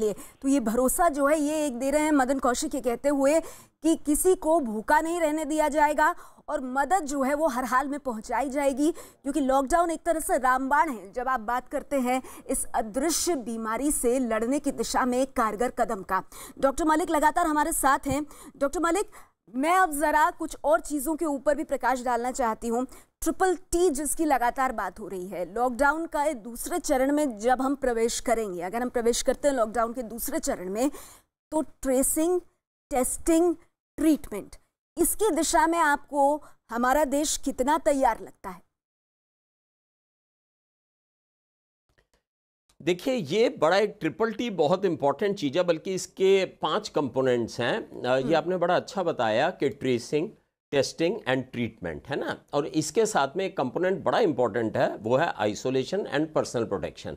लिए तो ये भरोसा जो है ये एक दे रहे हैं मदन कौशिक के कहते हुए कि किसी को भूखा नहीं रहने दिया जाएगा और मदद जो है वो हर हाल में पहुंचाई जाएगी क्योंकि लॉकडाउन एक तरह से रामबाण है जब आप बात करते हैं इस अदृश्य बीमारी से लड़ने की दिशा में कारगर कदम का डॉक्टर मलिक लगातार हमारे साथ हैं डॉक्टर मलिक मैं अब ज़रा कुछ और चीज़ों के ऊपर भी प्रकाश डालना चाहती हूँ ट्रिपल टी जिसकी लगातार बात हो रही है लॉकडाउन का दूसरे चरण में जब हम प्रवेश करेंगे अगर हम प्रवेश करते हैं लॉकडाउन के दूसरे चरण में तो ट्रेसिंग टेस्टिंग ट्रीटमेंट इसकी दिशा में आपको हमारा देश कितना तैयार लगता है देखिए ये बड़ा एक ट्रिपल टी बहुत इंपॉर्टेंट चीज़ है बल्कि इसके पांच कंपोनेंट्स हैं ये हम्म। आपने बड़ा अच्छा बताया कि ट्रेसिंग टेस्टिंग एंड ट्रीटमेंट है ना और इसके साथ में एक कंपोनेंट बड़ा इंपॉर्टेंट है वो है आइसोलेशन एंड पर्सनल प्रोटेक्शन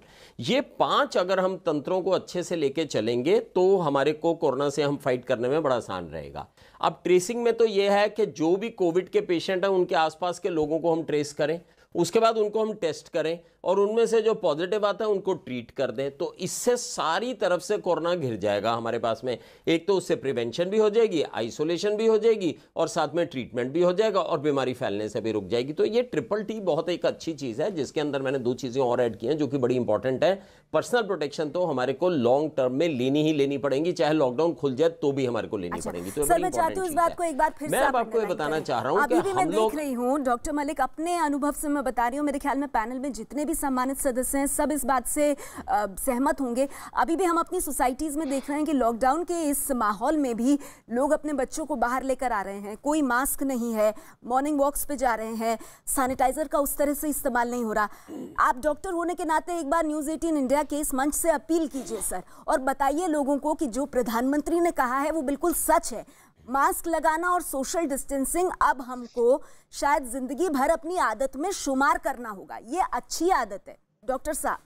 ये पांच अगर हम तंत्रों को अच्छे से लेके चलेंगे तो हमारे को कोरोना से हम फाइट करने में बड़ा आसान रहेगा अब ट्रेसिंग में तो ये है कि जो भी कोविड के पेशेंट हैं उनके आसपास के लोगों को हम ट्रेस करें उसके बाद उनको हम टेस्ट करें और उनमें से जो पॉजिटिव आता है उनको ट्रीट कर दें तो इससे सारी तरफ से कोरोना घिर जाएगा हमारे पास में एक तो उससे प्रिवेंशन भी हो जाएगी आइसोलेशन भी हो जाएगी और साथ में ट्रीटमेंट भी हो जाएगा और बीमारी फैलने से भी रुक जाएगी तो ये ट्रिपल टी बहुत एक अच्छी चीज़ है जिसके अंदर मैंने दो चीज़ें और ऐड की हैं जो कि बड़ी इंपॉर्टेंट है पर्सनल प्रोटेक्शन तो हमारे को लॉन्ग टर्म में लेनी ही लेनी पड़ेगी चाहे लॉकडाउन खुल जाए तो भी हमारे को लेनी अच्छा, पड़ेगी तो मैं चाहती हूँ इस बात को एक बार फिर मैं आपको ये बताना चाह रहा हूँ हूँ डॉक्टर मलिक अपने अनुभव से मैं बता रही हूँ मेरे ख्याल में पैनल में जितने भी सम्मानित सदस्य हैं सब इस बात से आ, सहमत होंगे अभी भी हम अपनी सोसाइटीज़ में देख रहे हैं कि लॉकडाउन के इस माहौल में भी लोग अपने बच्चों को बाहर लेकर आ रहे हैं कोई मास्क नहीं है मॉर्निंग वॉक्स पे जा रहे हैं सैनिटाइज़र का उस तरह से इस्तेमाल नहीं हो रहा आप डॉक्टर होने के नाते एक बार न्यूज़ एटीन इंडिया के इस मंच से अपील कीजिए सर और बताइए लोगों को कि जो प्रधानमंत्री ने कहा है वो बिल्कुल सच है मास्क लगाना और सोशल डिस्टेंसिंग अब हमको शायद जिंदगी भर अपनी आदत में शुमार करना होगा ये अच्छी आदत है डॉक्टर साहब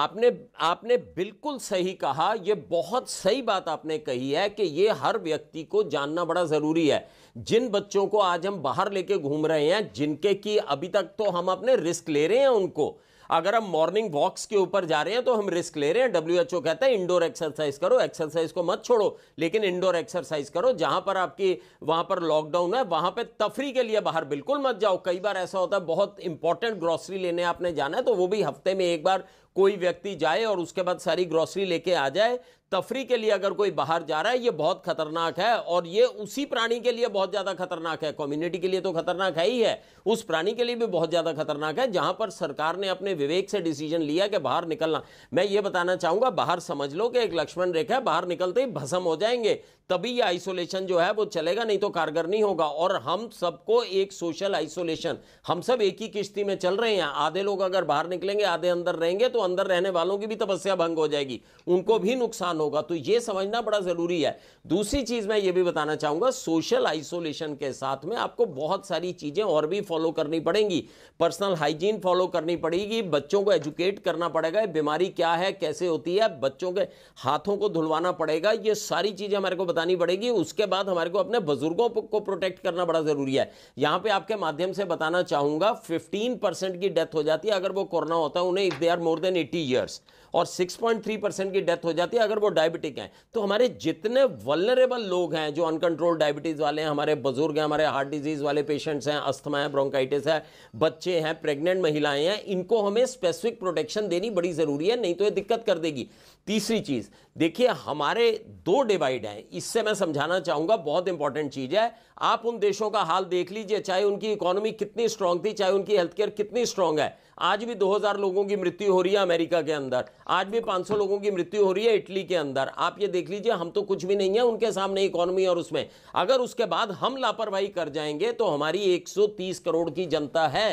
आपने आपने बिल्कुल सही कहा यह बहुत सही बात आपने कही है कि ये हर व्यक्ति को जानना बड़ा ज़रूरी है जिन बच्चों को आज हम बाहर लेके घूम रहे हैं जिनके की अभी तक तो हम अपने रिस्क ले रहे हैं उनको अगर हम मॉर्निंग वॉक्स के ऊपर जा रहे हैं तो हम रिस्क ले रहे हैं डब्ल्यू कहता है इंडोर एक्सरसाइज करो एक्सरसाइज को मत छोड़ो लेकिन इंडोर एक्सरसाइज करो जहां पर आपकी वहां पर लॉकडाउन है वहां पर तफरी के लिए बाहर बिल्कुल मत जाओ कई बार ऐसा होता है बहुत इंपॉर्टेंट ग्रॉसरी लेने आपने जाना है तो वो भी हफ्ते में एक बार कोई व्यक्ति जाए और उसके बाद सारी ग्रॉसरी लेके आ जाए तफरी के लिए अगर कोई बाहर जा रहा है ये बहुत खतरनाक है और ये उसी प्राणी के लिए बहुत ज़्यादा खतरनाक है कम्युनिटी के लिए तो खतरनाक है ही है उस प्राणी के लिए भी बहुत ज़्यादा खतरनाक है जहां पर सरकार ने अपने विवेक से डिसीजन लिया कि बाहर निकलना मैं ये बताना चाहूंगा बाहर समझ लो कि एक लक्ष्मण रेखा है बाहर निकलते ही भसम हो जाएंगे तभी ये आइसोलेशन जो है वो चलेगा नहीं तो कारगर नहीं होगा और हम सबको एक सोशल आइसोलेशन हम सब एक ही किश्ती में चल रहे हैं आधे लोग अगर बाहर निकलेंगे आधे अंदर रहेंगे तो अंदर रहने वालों की भी तपस्या भंग हो जाएगी उनको भी नुकसान हल होगा तो ये समझना बड़ा ज़रूरी है दूसरी चीज़ मैं ये भी बताना चाहूंगा सोशल आइसोलेशन के साथ में आपको बहुत सारी चीज़ें और भी फॉलो करनी पड़ेंगी पर्सनल हाइजीन फॉलो करनी पड़ेगी बच्चों को एजुकेट करना पड़ेगा बीमारी क्या है कैसे होती है बच्चों के हाथों को धुलवाना पड़ेगा ये सारी चीज़ें हमारे को बतानी पड़ेगी उसके बाद हमारे को अपने बुजुर्गों को प्रोटेक्ट करना बड़ा ज़रूरी है यहां पर आपके माध्यम से बताना चाहूंगा फिफ्टीन की डेथ हो जाती है अगर वो कोरोना होता है उन्हें if they are more than eighty years और 6.3 परसेंट की डेथ हो जाती है अगर वो डायबिटिक हैं तो हमारे जितने वलरेबल लोग हैं जो अनकंट्रोल डायबिटीज़ वाले हैं हमारे बुजुर्ग हैं हमारे हार्ट डिजीज़ वाले पेशेंट्स हैं अस्थमा है ब्रोंकाइटिस है बच्चे हैं प्रेग्नेंट महिलाएं हैं इनको हमें स्पेसिफिक प्रोटेक्शन देनी बड़ी ज़रूरी है नहीं तो ये दिक्कत कर देगी तीसरी चीज़ देखिए हमारे दो डिवाइड हैं इससे मैं समझाना चाहूँगा बहुत इंपॉर्टेंट चीज़ है आप उन देशों का हाल देख लीजिए चाहे उनकी इकोनॉमी कितनी स्ट्रांग थी चाहे उनकी हेल्थ केयर कितनी स्ट्रांग है आज भी 2000 लोगों की मृत्यु हो रही है अमेरिका के अंदर आज भी 500 लोगों की मृत्यु हो रही है इटली के अंदर आप ये देख लीजिए हम तो कुछ भी नहीं है उनके सामने इकोनॉमी और उसमें अगर उसके बाद हम लापरवाही कर जाएंगे तो हमारी 130 करोड़ की जनता है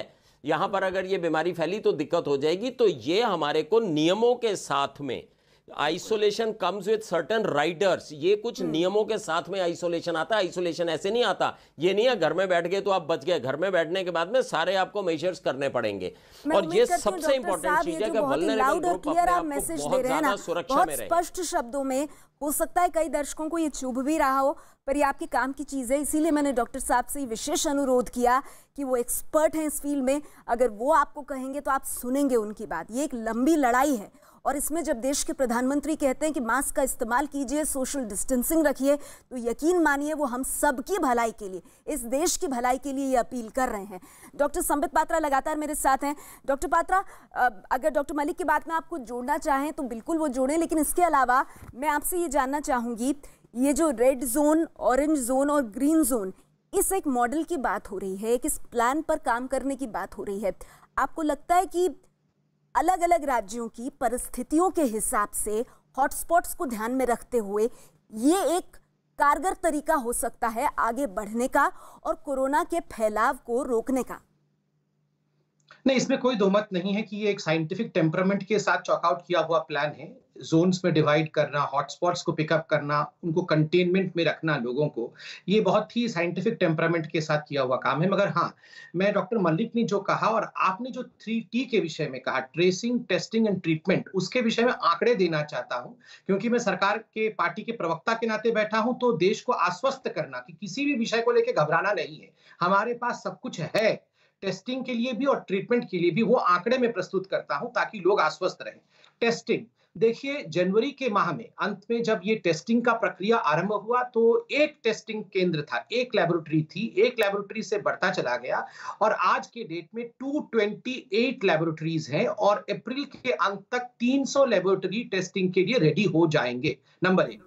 यहाँ पर अगर ये बीमारी फैली तो दिक्कत हो जाएगी तो ये हमारे को नियमों के साथ में isolation comes with certain riders ये कुछ हम्म। नियमों के साथ में आइसोलेशन आता है आइसोलेशन ऐसे नहीं आता ये नहीं है घर में बैठ गए तो आप बच गए घर में बैठने के बाद में सारे आपको मेजर्स करने पड़ेंगे और ये सबसे इंपॉर्टेंट चीज है कि वल्नरेबल ग्रुप अपने बहुत ज्यादा सुरक्षा में स्पष्ट शब्दों में हो सकता है कई दर्शकों को ये चुभ भी रहा हो पर ये आपके काम की चीज़ है इसीलिए मैंने डॉक्टर साहब से विशेष अनुरोध किया कि वो एक्सपर्ट हैं इस फील्ड में अगर वो आपको कहेंगे तो आप सुनेंगे उनकी बात ये एक लंबी लड़ाई है और इसमें जब देश के प्रधानमंत्री कहते हैं कि मास्क का इस्तेमाल कीजिए सोशल डिस्टेंसिंग रखिए तो यकीन मानिए वो हम सबकी भलाई के लिए इस देश की भलाई के लिए ये अपील कर रहे हैं डॉक्टर संबित पात्रा लगातार मेरे साथ हैं डॉक्टर पात्रा अगर डॉक्टर मलिक की बात में आपको जोड़ना चाहें तो बिल्कुल वो जोड़ें लेकिन इसके अलावा मैं आपसे ये जानना चाहूँगी ये जो रेड जोन ऑरेंज जोन और ग्रीन जोन इस एक मॉडल की बात हो रही है एक इस प्लान पर काम करने की बात हो रही है आपको लगता है कि अलग अलग राज्यों की परिस्थितियों के हिसाब से हॉटस्पॉट्स को ध्यान में रखते हुए ये एक कारगर तरीका हो सकता है आगे बढ़ने का और कोरोना के फैलाव को रोकने का नहीं इसमें कोई दो मत नहीं है कि ये एक साइंटिफिक टेम्परामेंट के साथ चॉकआउट किया हुआ प्लान है जोन्स में डिवाइड करना हॉटस्पॉट्स को पिकअप करना उनको कंटेनमेंट में रखना लोगों को ये बहुत ही साइंटिफिक टेम्परामेंट के साथ किया हुआ काम है मगर हाँ मैं डॉक्टर मलिक ने जो कहा और आपने जो थ्री टी के विषय में कहा ट्रेसिंग टेस्टिंग एंड ट्रीटमेंट उसके विषय में आंकड़े देना चाहता हूँ क्योंकि मैं सरकार के पार्टी के प्रवक्ता के नाते बैठा हूँ तो देश को आश्वस्त करना कि किसी भी विषय को लेकर घबराना नहीं है हमारे पास सब कुछ है टेस्टिंग के लिए भी और ट्रीटमेंट के लिए भी वो आंकड़े में प्रस्तुत करता हूं ताकि लोग आश्वस्त रहे टेस्टिंग देखिए जनवरी के माह में अंत में जब ये टेस्टिंग का प्रक्रिया आरंभ हुआ तो एक टेस्टिंग केंद्र था एक लेबोरेटरी थी एक लेबोरेटरी से बढ़ता चला गया और आज के डेट में 228 लेबोरेटरीज हैं और अप्रैल के अंत तक 300 लेबोरेटरी टेस्टिंग के लिए रेडी हो जाएंगे नंबर एक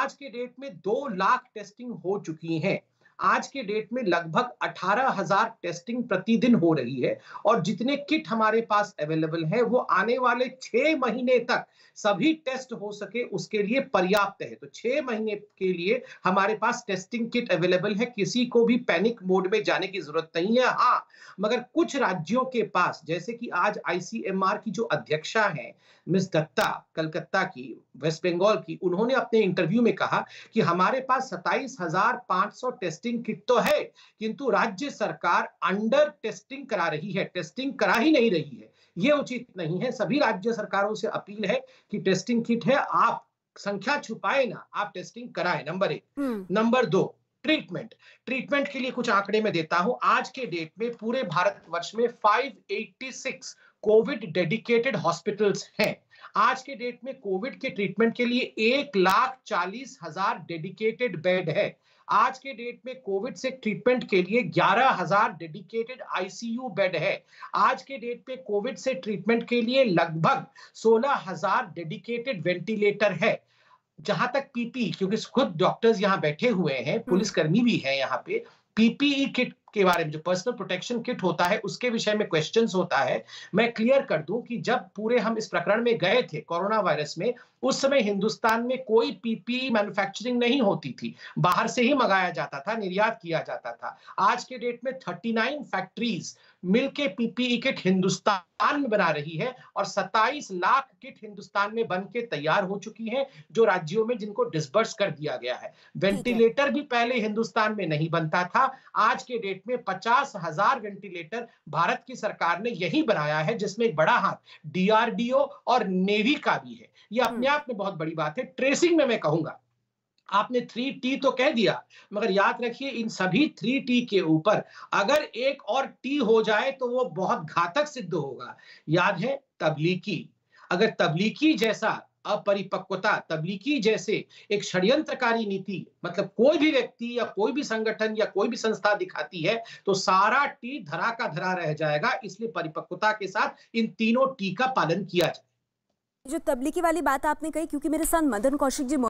आज के डेट में दो लाख टेस्टिंग हो चुकी हैं आज के डेट में लगभग 18,000 टेस्टिंग प्रतिदिन हो रही है और जितने किट हमारे पास अवेलेबल है वो आने वाले छह महीने तक सभी टेस्ट हो सके उसके लिए पर्याप्त है तो छह महीने के लिए हमारे पास टेस्टिंग किट अवेलेबल है किसी को भी पैनिक मोड में जाने की जरूरत नहीं है हाँ मगर कुछ राज्यों के पास जैसे कि आज आईसीएमआर की जो अध्यक्षा है मिस दत्ता कलकत्ता की वेस्ट बंगाल की उन्होंने अपने इंटरव्यू में कहा कि हमारे पास सत्ताईस हजार पांच सौ टेस्टिंग किट तो है किंतु राज्य सरकार अंडर टेस्टिंग करा रही है टेस्टिंग करा ही नहीं रही है ये उचित नहीं है सभी राज्य सरकारों से अपील है कि टेस्टिंग किट है आप संख्या छुपाए ना आप टेस्टिंग कराए नंबर एक नंबर हम्म। दो ट्रीटमेंट ट्रीटमेंट के लिए कुछ आंकड़े में देता हूं आज के डेट में पूरे भारत वर्ष में 586 कोविड डेडिकेटेड हॉस्पिटल्स हैं आज के डेट में कोविड के ट्रीटमेंट के लिए एक लाख चालीस हजार डेडिकेटेड बेड है आज के डेट में कोविड से ट्रीटमेंट के लिए ग्यारह हजार डेडिकेटेड आईसीयू बेड है आज के डेट में कोविड से ट्रीटमेंट के लिए लगभग सोलह हजार डेडिकेटेड वेंटिलेटर है जहां तक पीपी क्योंकि खुद डॉक्टर्स यहाँ बैठे हुए हैं हम्म। पुलिसकर्मी भी हैं यहाँ पे पीपीई किट के बारे में जो पर्सनल प्रोटेक्शन किट होता है उसके विषय में क्वेश्चन होता है मैं क्लियर कर दूं कि जब पूरे हम इस प्रकरण में गए थे कोरोना वायरस में उस समय हिंदुस्तान में कोई पीपीई मैन्युफैक्चरिंग नहीं होती थी बाहर से ही मंगाया जाता था निर्यात किया जाता था आज के डेट में थर्टी फैक्ट्रीज मिलके पीपीई किट e हिंदुस्तान में बना रही है और 27 लाख किट हिंदुस्तान में बन के तैयार हो चुकी है जो राज्यों में जिनको डिसबर्स कर दिया गया है वेंटिलेटर भी पहले हिंदुस्तान में नहीं बनता था आज के डेट स्टेट में पचास हजार वेंटिलेटर भारत की सरकार ने यही बनाया है जिसमें एक बड़ा हाथ डीआरडीओ और नेवी का भी है ये हम्म। अपने आप में बहुत बड़ी बात है ट्रेसिंग में मैं कहूंगा आपने थ्री टी तो कह दिया मगर याद रखिए इन सभी थ्री टी के ऊपर अगर एक और टी हो जाए तो वो बहुत घातक सिद्ध होगा याद है तबलीकी अगर तबलीकी जैसा अपरिपक्वता तबलीगी जैसे एक षड्यंत्रकारी नीति मतलब कोई भी व्यक्ति या कोई भी संगठन या कोई भी संस्था दिखाती है तो सारा टी धरा का धरा रह जाएगा इसलिए परिपक्वता के साथ इन तीनों टी का पालन किया जाए जो तबलीगी वाली बात आपने कही क्योंकि मेरे साथ मदन कौशिक जी